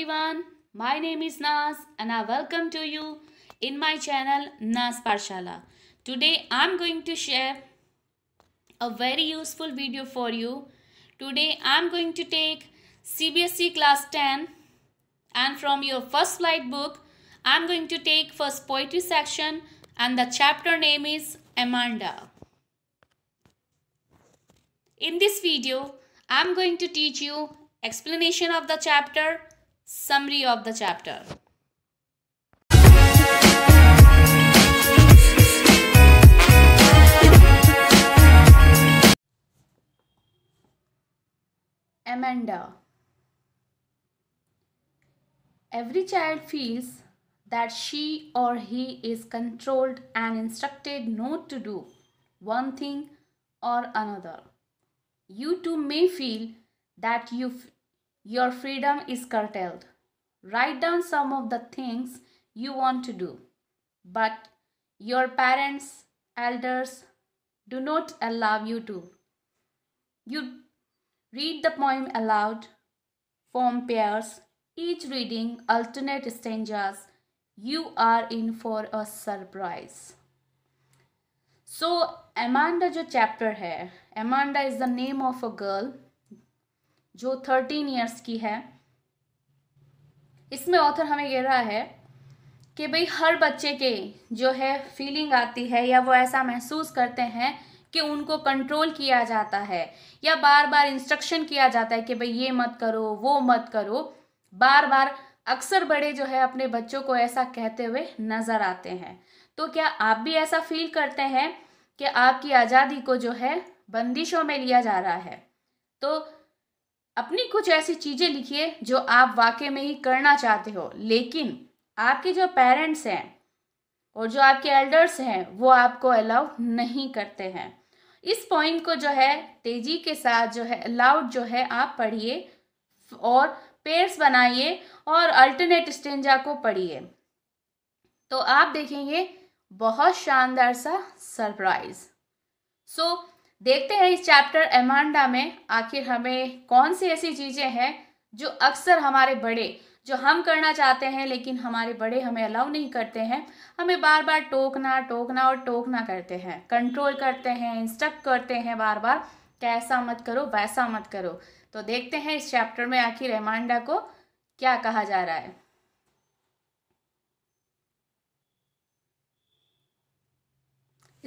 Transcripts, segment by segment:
everyone, my name is Nas and I welcome to you in my channel Nas Parshala. Today I'm going to share a very useful video for you. Today I'm going to take CBSE class 10 and from your first slide book I'm going to take first poetry section and the chapter name is Amanda. In this video I'm going to teach you explanation of the chapter Summary of the chapter. Amanda. Every child feels that she or he is controlled and instructed not to do one thing or another. You too may feel that you your freedom is curtailed. Write down some of the things you want to do, but your parents, elders do not allow you to. You read the poem aloud, form pairs, each reading alternate stanzas. You are in for a surprise. So, Amanda, जो chapter here. Amanda is the name of a girl जो thirteen years की है इसमें author हमें कह रहा है कि भाई हर बच्चे के जो है फीलिंग आती है या वो ऐसा महसूस करते हैं कि उनको कंट्रोल किया जाता है या बार बार इंस्ट्रक्शन किया जाता है कि भाई ये मत करो वो मत करो बार बार अक्सर बड़े जो है अपने बच्चों को ऐसा कहते हुए नज़र आते हैं तो क्या आप भी ऐसा फील करते हैं कि आपकी आज़ादी को जो है बंदिशों में लिया जा रहा है तो अपनी कुछ ऐसी चीज़ें लिखिए जो आप वाकई में ही करना चाहते हो लेकिन आपके जो पेरेंट्स हैं और जो आपके एल्डर्स हैं वो आपको अलाउ नहीं करते हैं इस पॉइंट को जो है तेज़ी के साथ जो है अलाउड जो है आप पढ़िए और पेयर्स बनाइए और अल्टरनेट स्टेंजा को पढ़िए तो आप देखेंगे बहुत शानदार सा सरप्राइज सो so, देखते हैं इस चैप्टर एमांडा में आखिर हमें कौन सी ऐसी चीज़ें हैं जो अक्सर हमारे बड़े जो हम करना चाहते हैं लेकिन हमारे बड़े हमें अलाउ नहीं करते हैं हमें बार बार टोकना टोकना और टोकना करते हैं कंट्रोल करते हैं इंस्ट्रक्ट करते हैं बार बार कैसा मत करो वैसा मत करो तो देखते हैं इस चैप्टर में आखिर एमांडा को क्या कहा जा रहा है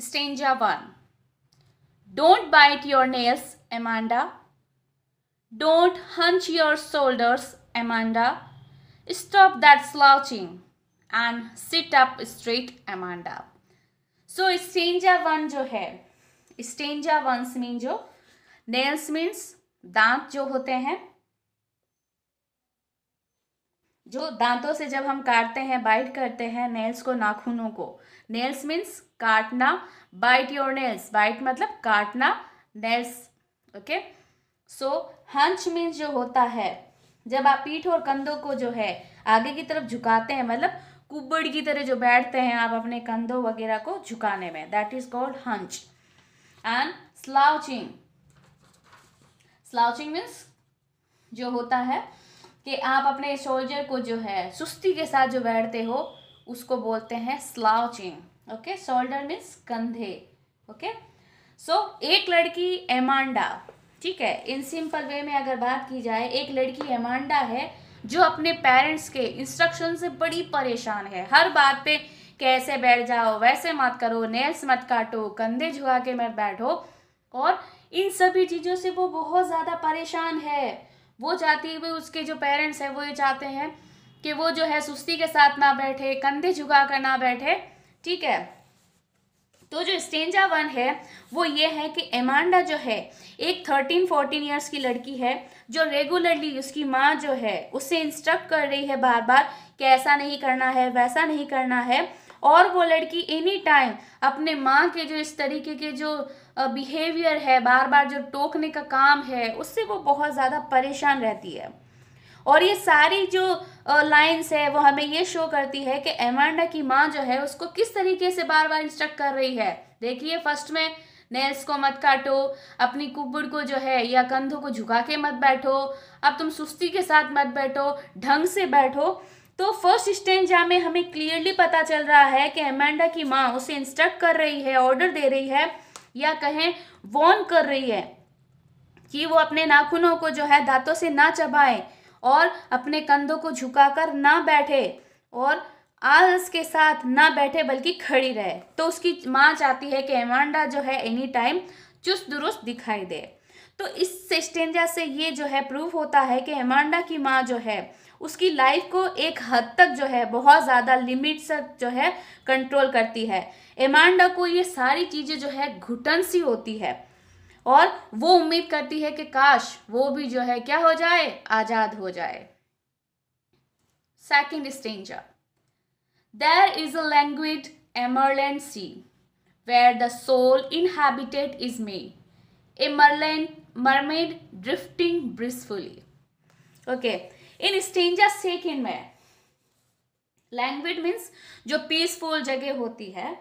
stanza one Don't bite your nails, Amanda. Don't hunch your shoulders, Amanda. Stop that slouching and sit up straight, Amanda. So, stanza one जो है स्टेंजा वंस मीन जो नेल्स मीन्स दांत जो होते हैं जो दांतों से जब हम काटते हैं बाइट करते हैं नेल्स को नाखूनों को नेल्स मीन्स काटना बाइट योर नेल्स बाइट मतलब काटना nails okay so hunch means जो होता है जब आप पीठ और कंधों को जो है आगे की तरफ झुकाते हैं मतलब कुबड़ की तरह जो बैठते हैं आप अपने कंधों वगैरह को झुकाने में that is called hunch and slouching slouching means जो होता है कि आप अपने शोल्जर को जो है सुस्ती के साथ जो बैठते हो उसको बोलते हैं स्लाउचिंग ओके शोल्डर मीन्स कंधे ओके सो एक लड़की एमांडा ठीक है इन सिंपल वे में अगर बात की जाए एक लड़की एमांडा है जो अपने पेरेंट्स के इंस्ट्रक्शन से बड़ी परेशान है हर बात पे कैसे बैठ जाओ वैसे मत करो नेल्स मत काटो कंधे झुका के मत बैठो और इन सभी चीज़ों से वो बहुत ज़्यादा परेशान है वो चाहती हुई उसके जो पेरेंट्स हैं वो ये चाहते हैं कि वो जो है सुस्ती के साथ ना बैठे कंधे झुका कर ना बैठे ठीक है तो जो स्टेंजा वन है वो ये है कि एमांडा जो है एक थर्टीन फोर्टीन ईयर्स की लड़की है जो रेगुलरली उसकी माँ जो है उसे इंस्ट्रक्ट कर रही है बार बार कि ऐसा नहीं करना है वैसा नहीं करना है और वो लड़की एनी टाइम अपने माँ के जो इस तरीके के जो बिहेवियर है बार बार जो टोकने का काम है उससे वो बहुत ज़्यादा परेशान रहती है और ये सारी जो लाइंस है वो हमें ये शो करती है कि एमांडा की माँ जो है उसको किस तरीके से बार बार इंस्ट्रक्ट कर रही है देखिए फर्स्ट में नेल्स को मत काटो अपनी कुबड़ को जो है या कंधों को झुका के मत बैठो अब तुम सुस्ती के साथ मत बैठो ढंग से बैठो तो फर्स्ट स्टेंजा में हमें क्लियरली पता चल रहा है कि एमांडा की माँ उसे इंस्ट्रक्ट कर रही है ऑर्डर दे रही है या कहें वॉर्न कर रही है कि वो अपने नाखूनों को जो है दांतों से ना चबाए और अपने कंधों को झुकाकर ना बैठे और आलस के साथ ना बैठे बल्कि खड़ी रहे तो उसकी माँ चाहती है कि एमांडा जो है एनी टाइम चुस्त दुरुस्त दिखाई दे तो इस सेस्टेंजा से ये जो है प्रूफ होता है कि एमांडा की माँ जो है उसकी लाइफ को एक हद तक जो है बहुत ज़्यादा लिमिट से जो है कंट्रोल करती है एमांडा को ये सारी चीज़ें जो है घुटन सी होती है और वो उम्मीद करती है कि काश वो भी जो है क्या हो जाए आज़ाद हो जाए second stanza there is a language emerald sea where the sole inhabited is me a merlin mermaid drifting blissfully okay in stanza second में लैंग्वेज मीन्स जो पीसफुल जगह होती है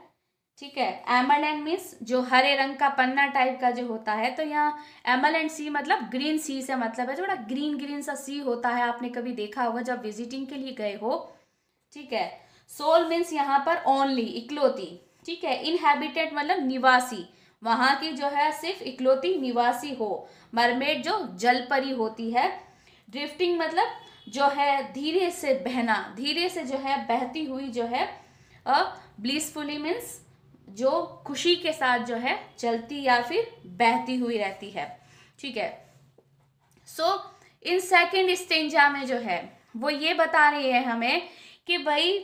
ठीक है एमल एंड मीन्स जो हरे रंग का पन्ना टाइप का जो होता है तो यहाँ एमल एंड सी मतलब ग्रीन सी से मतलब है बड़ा ग्रीन ग्रीन सा सी होता है आपने कभी देखा होगा जब विजिटिंग के लिए गए हो ठीक है सोल मीन्स यहाँ पर ओनली इकलौती ठीक है इनहेबिटेड मतलब निवासी वहाँ की जो है सिर्फ इकलौती निवासी हो मरमेड जो जलपरी होती है ड्रिफ्टिंग मतलब जो है धीरे से बहना धीरे से जो है बहती हुई जो है ब्लिसफुली मीन्स जो खुशी के साथ जो है चलती या फिर बहती हुई रहती है ठीक है सो इन सेकेंड स्टेंजा में जो है वो ये बता रही है हमें कि भाई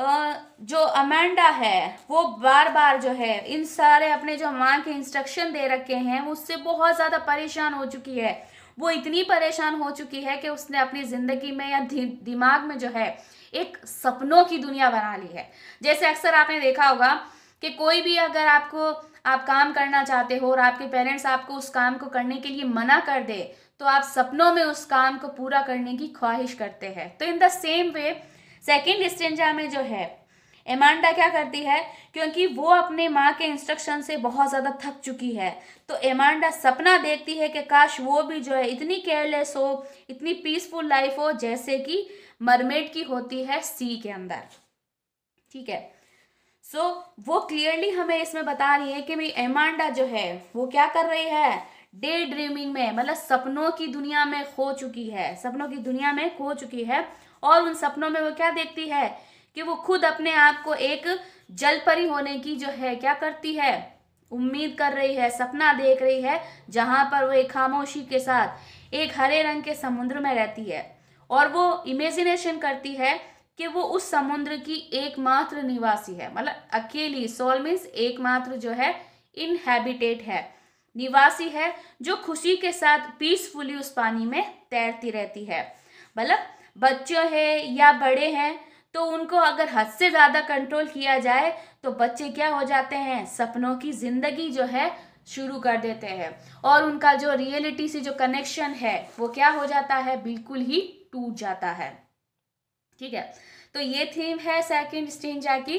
जो अमेंडा है वो बार बार जो है इन सारे अपने जो माँ के इंस्ट्रक्शन दे रखे हैं उससे बहुत ज़्यादा परेशान हो चुकी है वो इतनी परेशान हो चुकी है कि उसने अपनी ज़िंदगी में या दि, दिमाग में जो है एक सपनों की दुनिया बना ली है जैसे अक्सर आपने देखा होगा कि कोई भी अगर आपको आप काम करना चाहते हो और आपके पेरेंट्स आपको उस काम को करने के लिए मना कर दे तो आप सपनों में उस काम को पूरा करने की ख्वाहिश करते हैं तो in the same way second stanza में जो है एमांडा क्या करती है क्योंकि वो अपने माँ के इंस्ट्रक्शन से बहुत ज़्यादा थक चुकी है तो एमांडा सपना देखती है कि काश वो भी जो है इतनी केयरलेस हो इतनी पीसफुल लाइफ हो जैसे कि मरमेड की होती है सी के अंदर ठीक है सो so, वो क्लियरली हमें इसमें बता रही है कि भाई एमांडा जो है वो क्या कर रही है डे ड्रीमिंग में मतलब सपनों की दुनिया में खो चुकी है सपनों की दुनिया में खो चुकी है और उन सपनों में वो क्या देखती है कि वो खुद अपने आप को एक जलपरी होने की जो है क्या करती है उम्मीद कर रही है सपना देख रही है जहां पर वो एक खामोशी के साथ एक हरे रंग के समुद्र में रहती है और वो इमेजिनेशन करती है कि वो उस समुद्र की एकमात्र निवासी है मतलब अकेली सोल मीन्स एकमात्र जो है इनहैबिटेट है निवासी है जो खुशी के साथ पीसफुली उस पानी में तैरती रहती है मतलब बच्चे हैं या बड़े हैं तो उनको अगर हद से ज़्यादा कंट्रोल किया जाए तो बच्चे क्या हो जाते हैं सपनों की ज़िंदगी जो है शुरू कर देते हैं और उनका जो रियलिटी से जो कनेक्शन है वो क्या हो जाता है बिल्कुल ही टूट जाता है ठीक है तो ये थीम है सेकंड स्टेंजा की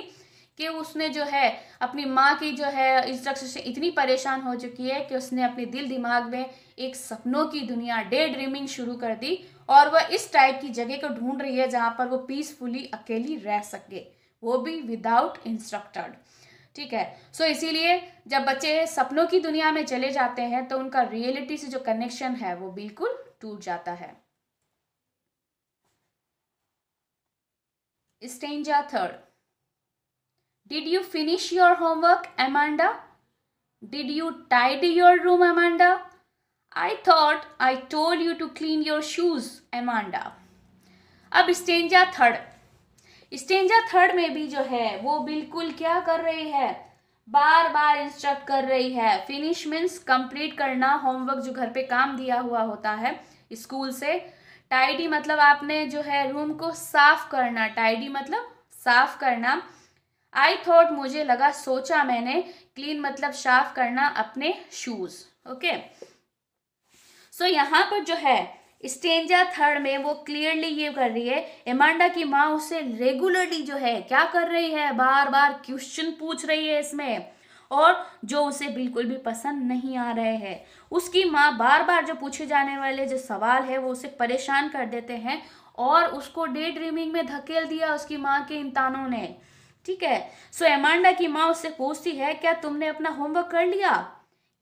कि उसने जो है अपनी माँ की जो है इंस्ट्रक्शन से इतनी परेशान हो चुकी है कि उसने अपने दिल दिमाग में एक सपनों की दुनिया डे ड्रीमिंग शुरू कर दी और वह इस टाइप की जगह को ढूंढ रही है जहाँ पर वो पीसफुली अकेली रह सके वो भी विदाउट इंस्ट्रक्टर्ड ठीक है सो so, इसीलिए जब बच्चे सपनों की दुनिया में चले जाते हैं तो उनका रियलिटी से जो कनेक्शन है वो बिल्कुल टूट जाता है Stanza third. Did you finish your homework, Amanda? Did you tidy your room, Amanda? I thought I told you to clean your shoes, Amanda. अब स्टेंजा थर्ड स्टेंजा थर्ड में भी जो है वो बिल्कुल क्या कर रही है बार बार इंस्ट्रक्ट कर रही है फिनिश मीन्स कंप्लीट करना होमवर्क जो घर पे काम दिया हुआ होता है स्कूल से टाइडी मतलब आपने जो है रूम को साफ करना टाइडी मतलब साफ करना आई थॉट मुझे लगा सोचा मैंने क्लीन मतलब साफ करना अपने शूज ओके सो यहाँ पर जो है स्टेंजा थर्ड में वो क्लियरली ये कर रही है एमांडा की माँ उसे रेगुलरली जो है क्या कर रही है बार बार क्वेश्चन पूछ रही है इसमें और जो उसे बिल्कुल भी पसंद नहीं आ रहे हैं उसकी माँ बार बार जो पूछे जाने वाले जो सवाल है वो उसे परेशान कर देते हैं और उसको डे ड्रीमिंग में धकेल दिया उसकी माँ के इन ने ठीक है सो एमांडा की माँ उससे पूछती है क्या तुमने अपना होमवर्क कर लिया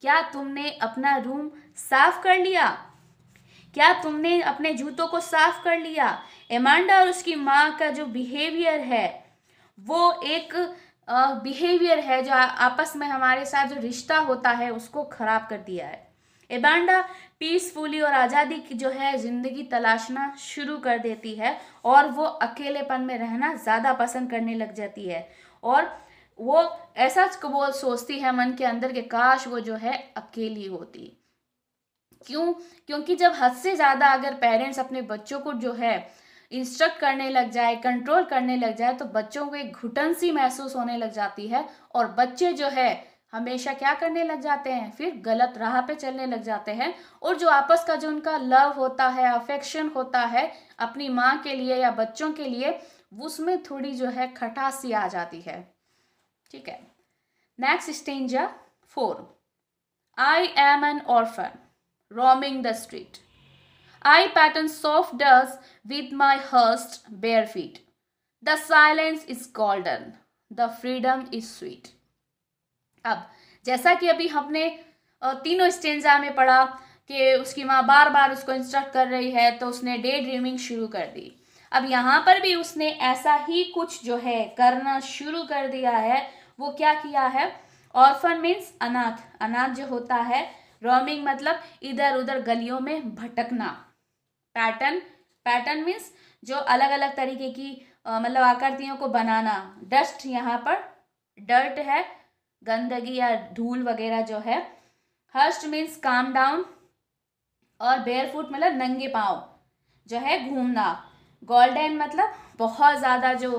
क्या तुमने अपना रूम साफ कर लिया क्या तुमने अपने जूतों को साफ कर लिया एमांडा और उसकी माँ का जो बिहेवियर है वो एक बिहेवियर है जो आपस में हमारे साथ जो रिश्ता होता है उसको ख़राब कर दिया है एबांडा पीसफुली और आज़ादी की जो है ज़िंदगी तलाशना शुरू कर देती है और वो अकेलेपन में रहना ज़्यादा पसंद करने लग जाती है और वो ऐसा वो सोचती है मन के अंदर के काश वो जो है अकेली होती क्यों क्योंकि जब हद से ज़्यादा अगर पेरेंट्स अपने बच्चों को जो है इंस्ट्रक्ट करने लग जाए कंट्रोल करने लग जाए तो बच्चों को एक घुटन सी महसूस होने लग जाती है और बच्चे जो है हमेशा क्या करने लग जाते हैं फिर गलत राह पे चलने लग जाते हैं और जो आपस का जो उनका लव होता है अफेक्शन होता है अपनी माँ के लिए या बच्चों के लिए उसमें थोड़ी जो है खटासी आ जाती है ठीक है next stanza four I am an orphan roaming the street I pattern soft dust with my hurst bare feet. The silence is golden. The freedom is sweet. अब जैसा कि अभी हमने तीनों स्टेंजा में पढ़ा कि उसकी माँ बार बार उसको इंस्ट्रक्ट कर रही है तो उसने डे ड्रीमिंग शुरू कर दी अब यहाँ पर भी उसने ऐसा ही कुछ जो है करना शुरू कर दिया है वो क्या किया है ऑर्फन मीन्स अनाथ अनाथ जो होता है रोमिंग मतलब इधर उधर गलियों में भटकना पैटर्न पैटर्न मीन्स जो अलग अलग तरीके की मतलब आकृतियों को बनाना डस्ट यहाँ पर डर्ट है गंदगी या धूल वगैरह जो है हर्स्ट मीन्स काम डाउन और बेयर फुट मतलब नंगे पाँव जो है घूमना गोल्डन मतलब बहुत ज़्यादा जो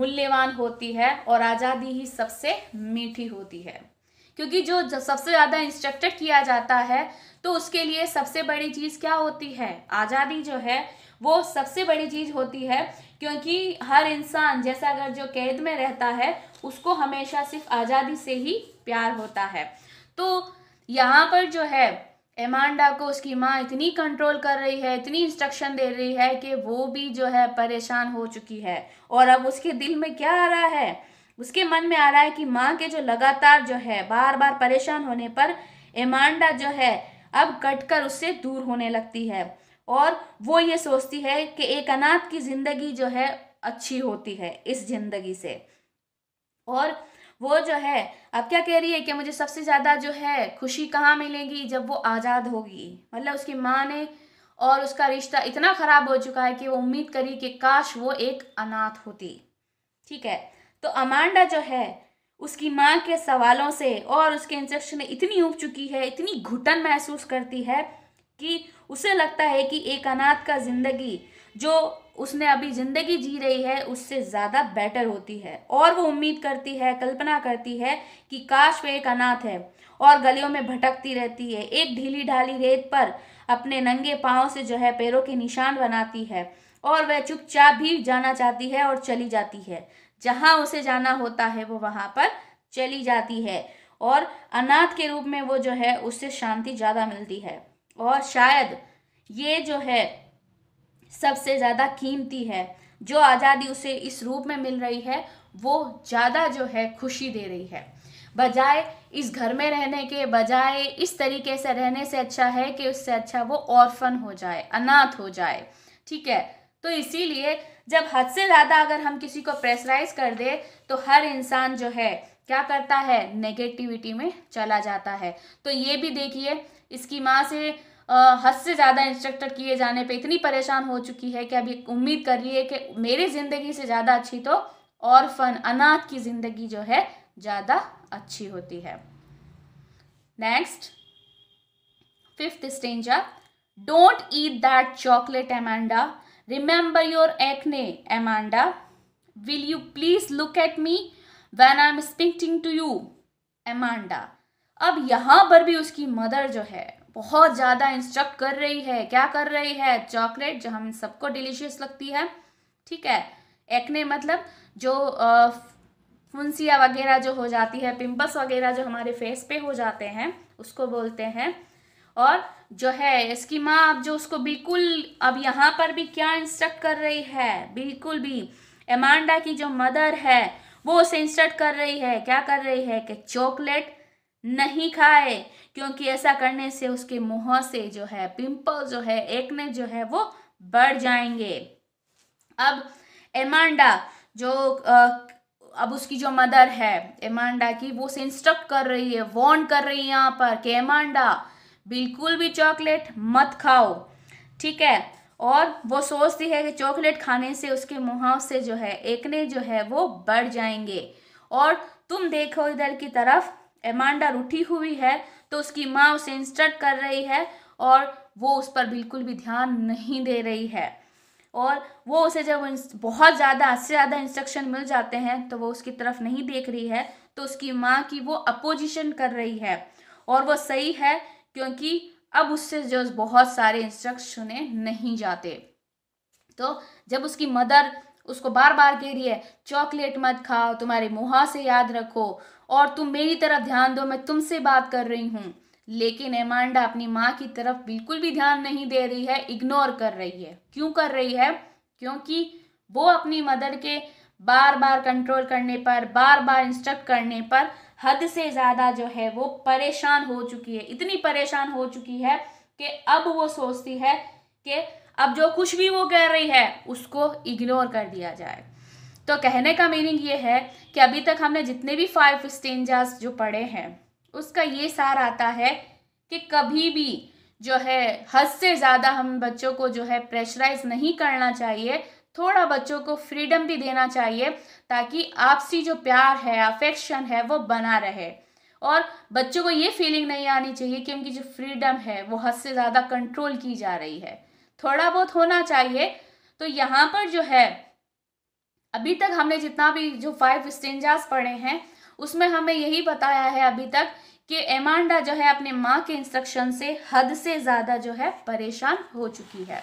मूल्यवान होती है और आज़ादी ही सबसे मीठी होती है क्योंकि जो सबसे ज़्यादा इंस्ट्रक्टेड किया जाता है तो उसके लिए सबसे बड़ी चीज़ क्या होती है आज़ादी जो है वो सबसे बड़ी चीज़ होती है क्योंकि हर इंसान जैसा अगर जो कैद में रहता है उसको हमेशा सिर्फ आज़ादी से ही प्यार होता है तो यहाँ पर जो है एमांडा को उसकी माँ इतनी कंट्रोल कर रही है इतनी इंस्ट्रक्शन दे रही है कि वो भी जो है परेशान हो चुकी है और अब उसके दिल में क्या आ रहा है उसके मन में आ रहा है कि माँ के जो लगातार जो है बार बार परेशान होने पर एमांडा जो है अब कटकर उससे दूर होने लगती है और वो ये सोचती है कि एक अनाथ की ज़िंदगी जो है अच्छी होती है इस ज़िंदगी से और वो जो है अब क्या कह रही है कि मुझे सबसे ज़्यादा जो है खुशी कहाँ मिलेगी जब वो आज़ाद होगी मतलब उसकी माँ ने और उसका रिश्ता इतना ख़राब हो चुका है कि वो उम्मीद करी कि काश वो एक अनाथ होती ठीक है तो अमांडा जो है उसकी माँ के सवालों से और उसके इंजेक्शन में इतनी उब चुकी है इतनी घुटन महसूस करती है कि उसे लगता है कि एक अनाथ का ज़िंदगी जो उसने अभी ज़िंदगी जी रही है उससे ज़्यादा बेटर होती है और वो उम्मीद करती है कल्पना करती है कि काश वे एक अनाथ है और गलियों में भटकती रहती है एक ढीली ढाली रेत पर अपने नंगे पाँव से जो है पैरों के निशान बनाती है और वह चुपचाप भी जाना चाहती है और चली जाती है जहाँ उसे जाना होता है वो वहाँ पर चली जाती है और अनाथ के रूप में वो जो है उससे शांति ज़्यादा मिलती है और शायद ये जो है सबसे ज़्यादा कीमती है जो आज़ादी उसे इस रूप में मिल रही है वो ज़्यादा जो है खुशी दे रही है बजाय इस घर में रहने के बजाय इस तरीके से रहने से अच्छा है कि उससे अच्छा वो ऑर्फन हो जाए अनाथ हो जाए ठीक है तो इसीलिए जब हद से ज़्यादा अगर हम किसी को प्रेशराइज कर दे तो हर इंसान जो है क्या करता है नेगेटिविटी में चला जाता है तो ये भी देखिए इसकी माँ से हद से ज़्यादा इंस्ट्रक्टर किए जाने पे इतनी परेशान हो चुकी है कि अभी उम्मीद कर रही है कि मेरी ज़िंदगी से ज़्यादा अच्छी तो और फन अनाथ की ज़िंदगी जो है ज़्यादा अच्छी होती है next fifth stanza don't eat that chocolate Amanda Remember your acne, Amanda. Will you please look at me when am speaking to you, Amanda? अब यहाँ पर भी उसकी मदर जो है बहुत ज़्यादा इंस्ट्रक्ट कर रही है क्या कर रही है चॉकलेट जो हम सबको डिलीशियस लगती है ठीक है एक्ने मतलब जो फुंसिया वगैरह जो हो जाती है पिंपल्स वगैरह जो हमारे फेस पे हो जाते हैं उसको बोलते हैं और जो है इसकी माँ अब जो उसको बिल्कुल अब यहाँ पर भी क्या इंस्ट्रक्ट कर रही है बिल्कुल भी एमांडा की जो मदर है वो उसे इंस्ट्रक्ट कर रही है क्या कर रही है कि चॉकलेट नहीं खाए क्योंकि ऐसा करने से उसके मुंह से जो है पिंपल जो है एक्ने जो है वो बढ़ जाएंगे अब एमांडा जो अब उसकी जो मदर है एमांडा की वो उसे इंस्ट्रक्ट कर रही है वॉर्न कर रही है यहाँ पर कि एमांडा बिल्कुल भी चॉकलेट मत खाओ ठीक है और वो सोचती है कि चॉकलेट खाने से उसके मुहावसे जो है एकने जो है वो बढ़ जाएंगे और तुम देखो इधर की तरफ एमांडा रुठी हुई है तो उसकी माँ उसे इंस्ट्रक्ट कर रही है और वो उस पर बिल्कुल भी ध्यान नहीं दे रही है और वो उसे जब बहुत ज़्यादा हद से ज़्यादा इंस्ट्रक्शन मिल जाते हैं तो वो उसकी तरफ नहीं देख रही है तो उसकी माँ की वो अपोजिशन कर रही है और वो सही है क्योंकि अब उससे जो बहुत सारे इंस्ट्रक्शन सुने नहीं जाते तो जब उसकी मदर उसको बार बार कह रही है चॉकलेट मत खाओ तुम्हारे मुहा से याद रखो और तुम मेरी तरफ ध्यान दो मैं तुमसे बात कर रही हूँ लेकिन एमांडा अपनी माँ की तरफ बिल्कुल भी ध्यान नहीं दे रही है इग्नोर कर रही है क्यों कर रही है क्योंकि वो अपनी मदर के बार बार कंट्रोल करने पर बार बार इंस्ट्रक्ट करने पर हद से ज़्यादा जो है वो परेशान हो चुकी है इतनी परेशान हो चुकी है कि अब वो सोचती है कि अब जो कुछ भी वो कह रही है उसको इग्नोर कर दिया जाए तो कहने का मीनिंग ये है कि अभी तक हमने जितने भी फाइव स्टेंजर्स जो पढ़े हैं उसका ये सार आता है कि कभी भी जो है हद से ज़्यादा हम बच्चों को जो है प्रेशराइज नहीं करना चाहिए थोड़ा बच्चों को फ्रीडम भी देना चाहिए ताकि आपसी जो प्यार है अफेक्शन है वो बना रहे और बच्चों को ये फीलिंग नहीं आनी चाहिए कि उनकी जो फ्रीडम है वो हद से ज़्यादा कंट्रोल की जा रही है थोड़ा बहुत होना चाहिए तो यहाँ पर जो है अभी तक हमने जितना भी जो फाइव स्टेंजास पढ़े हैं उसमें हमें यही बताया है अभी तक कि एमांडा जो है अपने माँ के इंस्ट्रक्शन से हद से ज़्यादा जो है परेशान हो चुकी है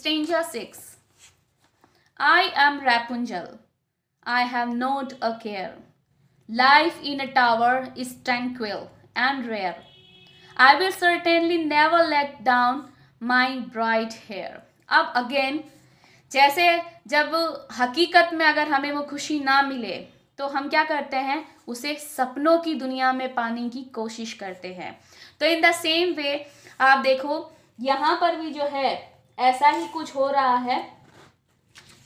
Stanza 6 I am Rapunzel. I have not a care. Life in a tower is tranquil and rare. I will certainly never let down my bright hair. अब अगेन जैसे जब हकीकत में अगर हमें वो खुशी ना मिले तो हम क्या करते हैं उसे सपनों की दुनिया में पाने की कोशिश करते हैं तो इन द सेम वे आप देखो यहाँ पर भी जो है ऐसा ही कुछ हो रहा है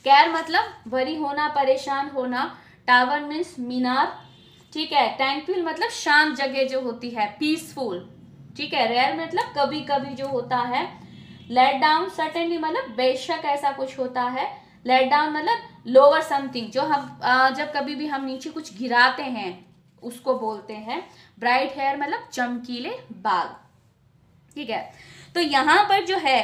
कैर मतलब वरी होना परेशान होना टावर मीन्स मीनार ठीक है टैंकफिल मतलब शांत जगह जो होती है पीसफुल ठीक है रेयर मतलब कभी कभी जो होता है लेट डाउन सर्टेनली मतलब बेशक ऐसा कुछ होता है लेट डाउन मतलब लोअर समथिंग जो हम जब कभी भी हम नीचे कुछ गिराते हैं उसको बोलते हैं ब्राइट हेयर मतलब चमकीले बाल ठीक है तो यहाँ पर जो है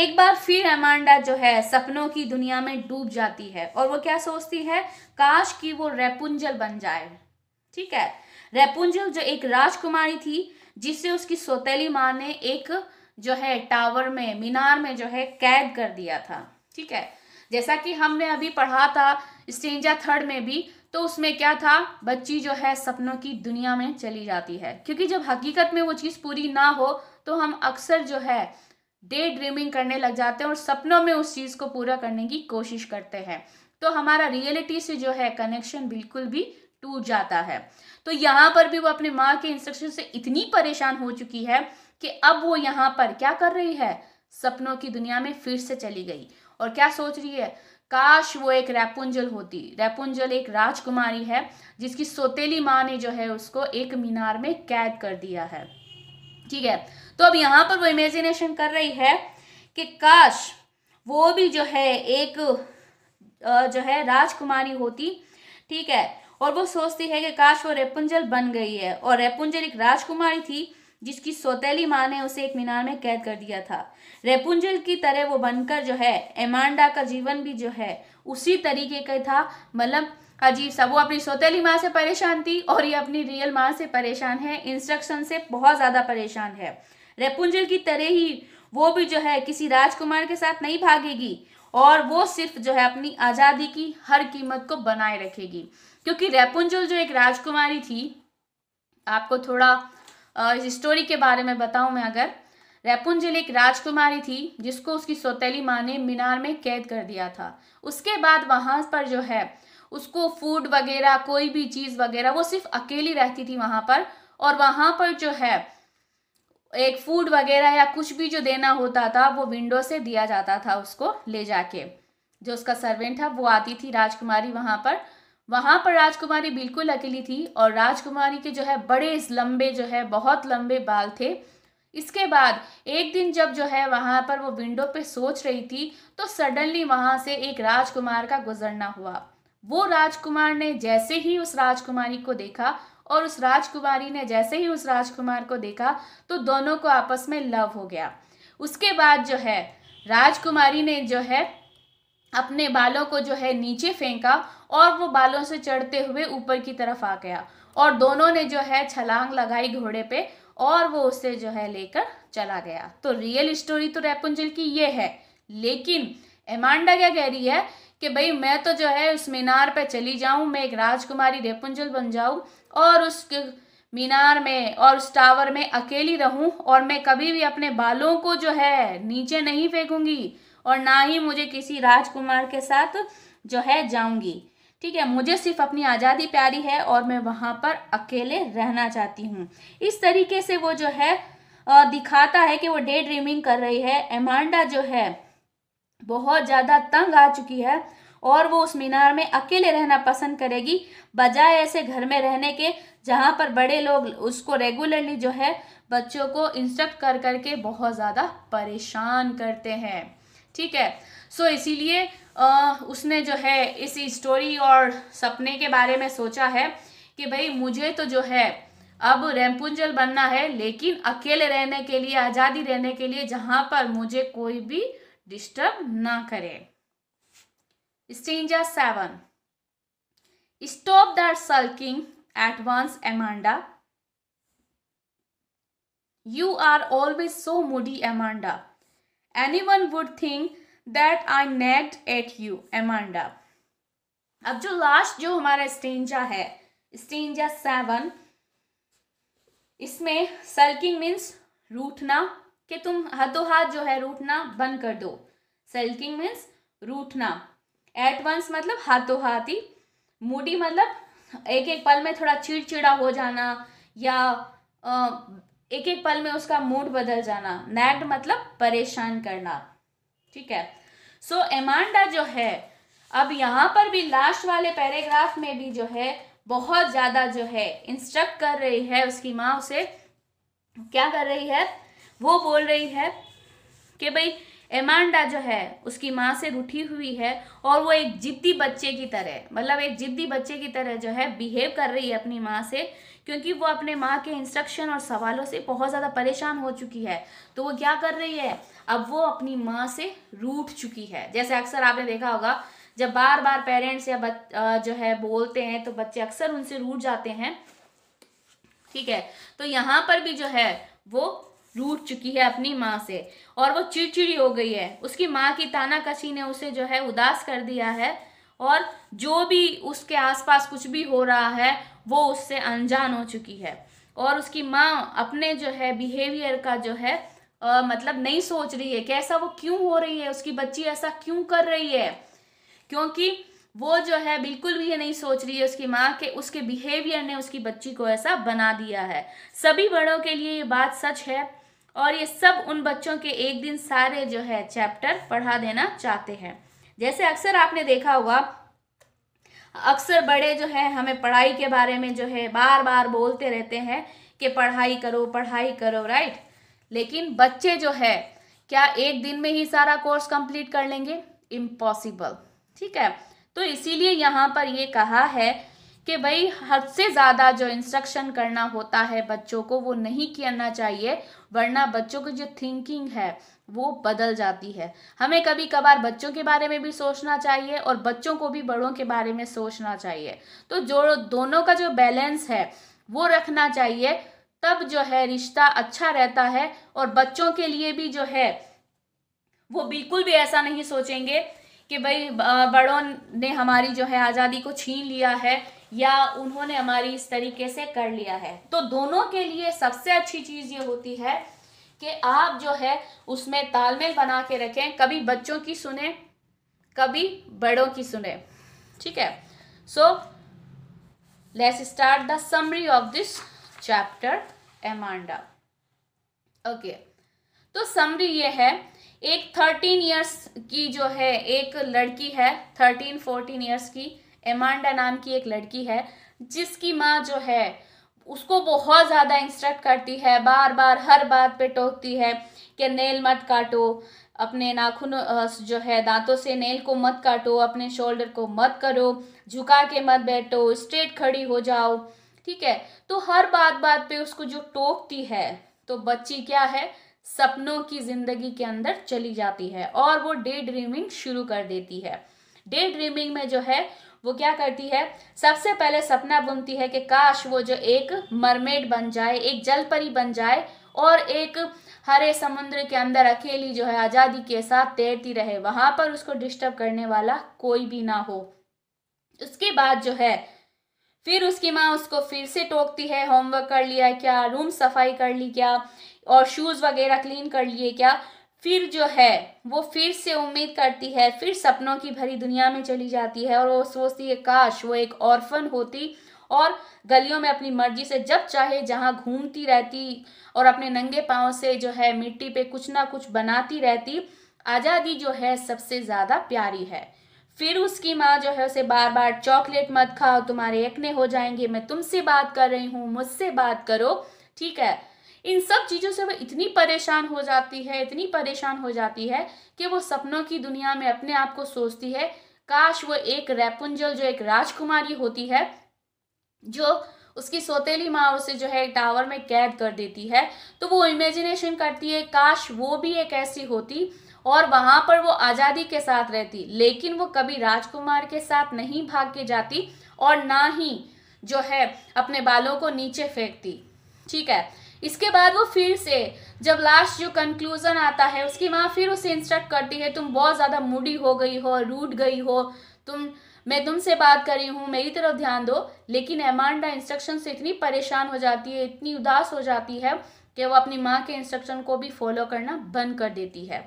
एक बार फिर अमांडा जो है सपनों की दुनिया में डूब जाती है और वो क्या सोचती है काश कि वो रेपुंजल बन जाए ठीक है रेपुंजल जो एक राजकुमारी थी जिससे उसकी सोतेली माँ ने एक जो है टावर में मीनार में जो है कैद कर दिया था ठीक है जैसा कि हमने अभी पढ़ा था स्टेंजा थर्ड में भी तो उसमें क्या था बच्ची जो है सपनों की दुनिया में चली जाती है क्योंकि जब हकीकत में वो चीज़ पूरी ना हो तो हम अक्सर जो है डे ड्रीमिंग करने लग जाते हैं और सपनों में उस चीज़ को पूरा करने की कोशिश करते हैं तो हमारा रियलिटी से जो है कनेक्शन बिल्कुल भी टूट जाता है तो यहां पर भी वो अपने माँ के इंस्ट्रक्शन से इतनी परेशान हो चुकी है कि अब वो यहाँ पर क्या कर रही है सपनों की दुनिया में फिर से चली गई और क्या सोच रही है काश वो एक रैपुंजल होती रैपुंजल एक राजकुमारी है जिसकी सोतेली माँ ने जो है उसको एक मीनार में कैद कर दिया है ठीक है तो अब यहाँ पर वो इमेजिनेशन कर रही है कि काश वो भी जो है एक जो है राजकुमारी होती ठीक है और वो सोचती है कि काश वो रेपुंजल बन गई है और रेपुंजल एक राजकुमारी थी जिसकी सौतेली माँ ने उसे एक मीनार में कैद कर दिया था रेपुंजल की तरह वो बनकर जो है एमांडा का जीवन भी जो है उसी तरीके का था मतलब अजीब सा वो अपनी सौतेली माँ से परेशान थी और ये अपनी रियल माँ से परेशान है इंस्ट्रक्शन से बहुत ज़्यादा परेशान है रेपुंजल की तरह ही वो भी जो है किसी राजकुमार के साथ नहीं भागेगी और वो सिर्फ जो है अपनी आज़ादी की हर कीमत को बनाए रखेगी क्योंकि रेपुंजल जो एक राजकुमारी थी आपको थोड़ा इस स्टोरी के बारे में बताऊं मैं अगर रैपुंजल एक राजकुमारी थी जिसको उसकी सौतेली माँ ने मीनार में कैद कर दिया था उसके बाद वहां पर जो है उसको फूड वगैरह कोई भी चीज़ वगैरह वो सिर्फ अकेली रहती थी वहां पर और वहां पर जो है एक फूड वगैरह या कुछ भी जो देना होता था वो विंडो से दिया जाता था उसको ले जाके जो उसका सर्वेंट था वो आती थी राजकुमारी वहां पर वहां पर राजकुमारी बिल्कुल अकेली थी और राजकुमारी के जो है बड़े लंबे जो है बहुत लंबे बाल थे इसके बाद एक दिन जब जो है वहां पर वो विंडो पे सोच रही थी तो सडनली वहां से एक राजकुमार का गुजरना हुआ वो राजकुमार ने जैसे ही उस राजकुमारी को देखा और उस राजकुमारी ने जैसे ही उस राजकुमार को देखा तो दोनों को आपस में लव हो गया उसके बाद जो है राजकुमारी ने जो है अपने बालों को जो है नीचे फेंका और वो बालों से चढ़ते हुए ऊपर की तरफ आ गया और दोनों ने जो है छलांग लगाई घोड़े पे और वो उसे जो है लेकर चला गया तो रियल स्टोरी तो रेपुंजल की ये है लेकिन एमांडा क्या कह रही है कि भाई मैं तो जो है उस मीनार पे चली जाऊं मैं एक राजकुमारी रेपुंजल बन जाऊं और उस मीनार में और उस टावर में अकेली रहूं और मैं कभी भी अपने बालों को जो है नीचे नहीं फेंकूंगी और ना ही मुझे किसी राजकुमार के साथ जो है जाऊंगी ठीक है मुझे सिर्फ अपनी आज़ादी प्यारी है और मैं वहाँ पर अकेले रहना चाहती हूँ इस तरीके से वो जो है दिखाता है कि वो डे ड्रीमिंग कर रही है एमांडा जो है बहुत ज़्यादा तंग आ चुकी है और वो उस मीनार में अकेले रहना पसंद करेगी बजाय ऐसे घर में रहने के जहाँ पर बड़े लोग उसको रेगुलरली जो है बच्चों को इंस्ट्रक्ट कर करके बहुत ज़्यादा परेशान करते हैं ठीक है सो so, इसीलिए उसने जो है इस स्टोरी और सपने के बारे में सोचा है कि भाई मुझे तो जो है अब रेमपुंजल बनना है लेकिन अकेले रहने के लिए आज़ादी रहने के लिए जहाँ पर मुझे कोई भी डिस्टर्ब ना करे stanza seven stop that sulking at once Amanda you are always so moody Amanda anyone would think that I nagged at you Amanda अब जो लास्ट जो हमारा स्टेंजा है स्टेंजा सेवन इसमें सल्किंग मीन्स रूठना कि तुम हाथों हाथ जो है रूठना बंद कर दो सल्किंग मीन्स रूठना एट वंस मतलब हाथों हाथ ही मूडी मतलब एक एक पल में थोड़ा चिड़चिड़ा हो जाना या एक एक पल में उसका मूड बदल जाना नैट मतलब परेशान करना ठीक है सो so, एमांडा जो है अब यहाँ पर भी लास्ट वाले पैराग्राफ में भी जो है बहुत ज़्यादा जो है इंस्ट्रक्ट कर रही है उसकी माँ उसे क्या कर रही है वो बोल रही है कि भाई एमांडा जो है उसकी माँ से रूठी हुई है और वो एक जिद्दी बच्चे की तरह मतलब एक जिद्दी बच्चे की तरह जो है बिहेव कर रही है अपनी माँ से क्योंकि वो अपने माँ के इंस्ट्रक्शन और सवालों से बहुत ज़्यादा परेशान हो चुकी है तो वो क्या कर रही है अब वो अपनी माँ से रूठ चुकी है जैसे अक्सर आपने देखा होगा जब बार बार पेरेंट्स या बच जो है बोलते हैं तो बच्चे अक्सर उनसे रूठ जाते हैं ठीक है तो यहाँ पर भी जो है वो रूठ चुकी है अपनी माँ से और वो चिड़चिड़ी हो गई है उसकी माँ की तानाकशी ने उसे जो है उदास कर दिया है और जो भी उसके आसपास कुछ भी हो रहा है वो उससे अनजान हो चुकी है और उसकी माँ अपने जो है बिहेवियर का जो है आ, मतलब नहीं सोच रही है कैसा वो क्यों हो रही है उसकी बच्ची ऐसा क्यों कर रही है क्योंकि वो जो है बिल्कुल भी ये नहीं सोच रही है उसकी माँ के उसके बिहेवियर ने उसकी बच्ची को ऐसा बना दिया है सभी बड़ों के लिए ये बात सच है और ये सब उन बच्चों के एक दिन सारे जो है चैप्टर पढ़ा देना चाहते हैं जैसे अक्सर आपने देखा होगा अक्सर बड़े जो है हमें पढ़ाई के बारे में जो है बार बार बोलते रहते हैं कि पढ़ाई करो पढ़ाई करो राइट लेकिन बच्चे जो है क्या एक दिन में ही सारा कोर्स कंप्लीट कर लेंगे इम्पॉसिबल ठीक है तो इसीलिए यहाँ पर ये कहा है कि भाई हद से ज़्यादा जो इंस्ट्रक्शन करना होता है बच्चों को वो नहीं करना चाहिए वरना बच्चों की जो थिंकिंग है वो बदल जाती है हमें कभी कभार बच्चों के बारे में भी सोचना चाहिए और बच्चों को भी बड़ों के बारे में सोचना चाहिए तो जो दोनों का जो बैलेंस है वो रखना चाहिए तब जो है रिश्ता अच्छा रहता है और बच्चों के लिए भी जो है वो बिल्कुल भी ऐसा नहीं सोचेंगे कि भाई बड़ों ने हमारी जो है आज़ादी को छीन लिया है या उन्होंने हमारी इस तरीके से कर लिया है तो दोनों के लिए सबसे अच्छी चीज़ ये होती है कि आप जो है उसमें तालमेल बना के रखें कभी बच्चों की सुने कभी बड़ों की सुने ठीक है so let's start the summary of this chapter Amanda okay तो समरी ये है एक थर्टीन इयर्स की जो है एक लड़की है थर्टीन फोर्टीन इयर्स की एमांडा नाम की एक लड़की है जिसकी माँ जो है उसको बहुत ज़्यादा इंस्ट्रक्ट करती है बार बार हर बात पे टोकती है कि नेल मत काटो अपने नाखून जो है दांतों से नेल को मत काटो अपने शोल्डर को मत करो झुका के मत बैठो स्ट्रेट खड़ी हो जाओ ठीक है तो हर बात बात पे उसको जो टोकती है तो बच्ची क्या है सपनों की ज़िंदगी के अंदर चली जाती है और वो डे ड्रीमिंग शुरू कर देती है डे ड्रीमिंग में जो है वो क्या करती है सबसे पहले सपना बुनती है कि काश वो जो एक मरमेड बन जाए एक जलपरी बन जाए और एक हरे समुद्र के अंदर अकेली जो है आज़ादी के साथ तैरती रहे वहां पर उसको डिस्टर्ब करने वाला कोई भी ना हो उसके बाद जो है फिर उसकी माँ उसको फिर से टोकती है होमवर्क कर लिया क्या रूम सफाई कर ली क्या और शूज़ वगैरह क्लीन कर लिए क्या फिर जो है वो फिर से उम्मीद करती है फिर सपनों की भरी दुनिया में चली जाती है और वो सोचती है काश वो एक औरफन होती और गलियों में अपनी मर्जी से जब चाहे जहाँ घूमती रहती और अपने नंगे पाँव से जो है मिट्टी पे कुछ ना कुछ बनाती रहती आज़ादी जो है सबसे ज़्यादा प्यारी है फिर उसकी माँ जो है उसे बार बार चॉकलेट मत खाओ तुम्हारे एकने हो जाएंगे मैं तुमसे बात कर रही हूँ मुझसे बात करो ठीक है इन सब चीज़ों से वो इतनी परेशान हो जाती है इतनी परेशान हो जाती है कि वो सपनों की दुनिया में अपने आप को सोचती है काश वो एक रैपुंजल जो एक राजकुमारी होती है जो उसकी सोतेली माँ उसे जो है टावर में कैद कर देती है तो वो इमेजिनेशन करती है काश वो भी एक ऐसी होती और वहाँ पर वो आज़ादी के साथ रहती लेकिन वो कभी राजकुमार के साथ नहीं भाग के जाती और ना ही जो है अपने बालों को नीचे फेंकती ठीक है इसके बाद वो फिर से जब लास्ट जो कंक्लूज़न आता है उसकी माँ फिर उसे इंस्ट्रक्ट करती है तुम बहुत ज़्यादा मूडी हो गई हो रूट गई हो तुम मैं तुमसे बात कर रही हूँ मेरी तरफ ध्यान दो लेकिन एमांडा इंस्ट्रक्शन से इतनी परेशान हो जाती है इतनी उदास हो जाती है कि वो अपनी माँ के इंस्ट्रक्शन को भी फॉलो करना बंद कर देती है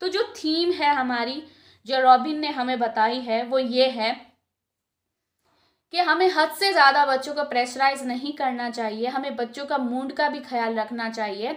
तो जो थीम है हमारी जो रॉबिन ने हमें बताई है वो ये है कि हमें हद से ज़्यादा बच्चों को प्रेशराइज नहीं करना चाहिए हमें बच्चों का मूड का भी ख्याल रखना चाहिए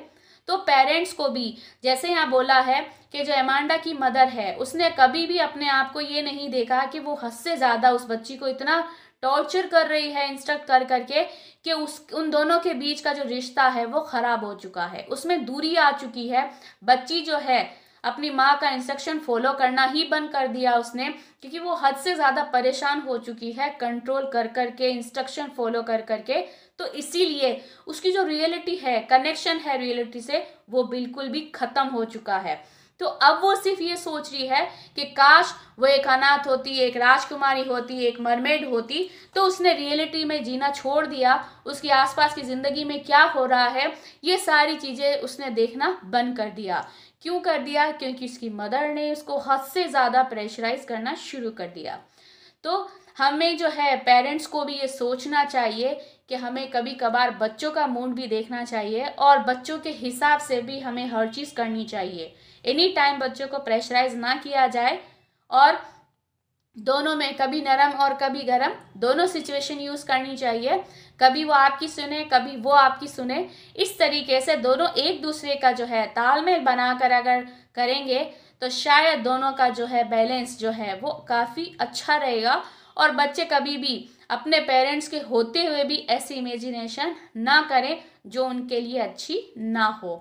तो पेरेंट्स को भी जैसे यहाँ बोला है कि जो एमांडा की मदर है उसने कभी भी अपने आप को ये नहीं देखा कि वो हद से ज़्यादा उस बच्ची को इतना टॉर्चर कर रही है इंस्ट्रक्ट कर करके कि उस उन दोनों के बीच का जो रिश्ता है वो ख़राब हो चुका है उसमें दूरी आ चुकी है बच्ची जो है अपनी माँ का इंस्ट्रक्शन फॉलो करना ही बंद कर दिया उसने क्योंकि वो हद से ज़्यादा परेशान हो चुकी है कंट्रोल कर कर के इंस्ट्रक्शन फॉलो कर कर के तो इसीलिए उसकी जो रियलिटी है कनेक्शन है रियलिटी से वो बिल्कुल भी ख़त्म हो चुका है तो अब वो सिर्फ ये सोच रही है कि काश वो एक अनाथ होती एक राजकुमारी होती एक मरमेड होती तो उसने रियलिटी में जीना छोड़ दिया उसके आसपास की ज़िंदगी में क्या हो रहा है ये सारी चीज़ें उसने देखना बंद कर दिया क्यों कर दिया क्योंकि उसकी मदर ने उसको हद से ज़्यादा प्रेशराइज करना शुरू कर दिया तो हमें जो है पेरेंट्स को भी ये सोचना चाहिए कि हमें कभी कभार बच्चों का मूड भी देखना चाहिए और बच्चों के हिसाब से भी हमें हर चीज़ करनी चाहिए एनी टाइम बच्चों को प्रेशराइज ना किया जाए और दोनों में कभी नरम और कभी गरम दोनों सिचुएशन यूज़ करनी चाहिए कभी वो आपकी सुने कभी वो आपकी सुने इस तरीके से दोनों एक दूसरे का जो है तालमेल बनाकर अगर करेंगे तो शायद दोनों का जो है बैलेंस जो है वो काफ़ी अच्छा रहेगा और बच्चे कभी भी अपने पेरेंट्स के होते हुए भी ऐसी इमेजिनेशन ना करें जो उनके लिए अच्छी ना हो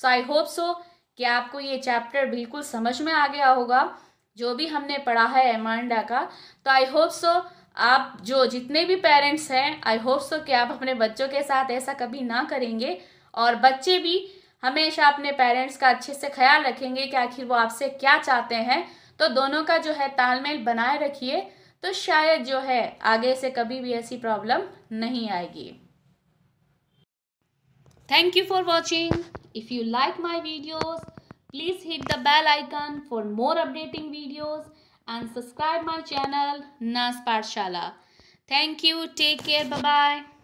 सो आई होप सो कि आपको ये चैप्टर बिल्कुल समझ में आ गया होगा जो भी हमने पढ़ा है एमांडा का तो आई होप सो आप जो जितने भी पेरेंट्स हैं आई होप सो कि आप अपने बच्चों के साथ ऐसा कभी ना करेंगे और बच्चे भी हमेशा अपने पेरेंट्स का अच्छे से ख्याल रखेंगे कि आखिर वो आपसे क्या चाहते हैं तो दोनों का जो है तालमेल बनाए रखिए तो शायद जो है आगे से कभी भी ऐसी प्रॉब्लम नहीं आएगी thank you for watching if you like my videos please hit the bell icon for more updating videos and subscribe my channel Nas Parshala. Thank you. Take care. Bye-bye.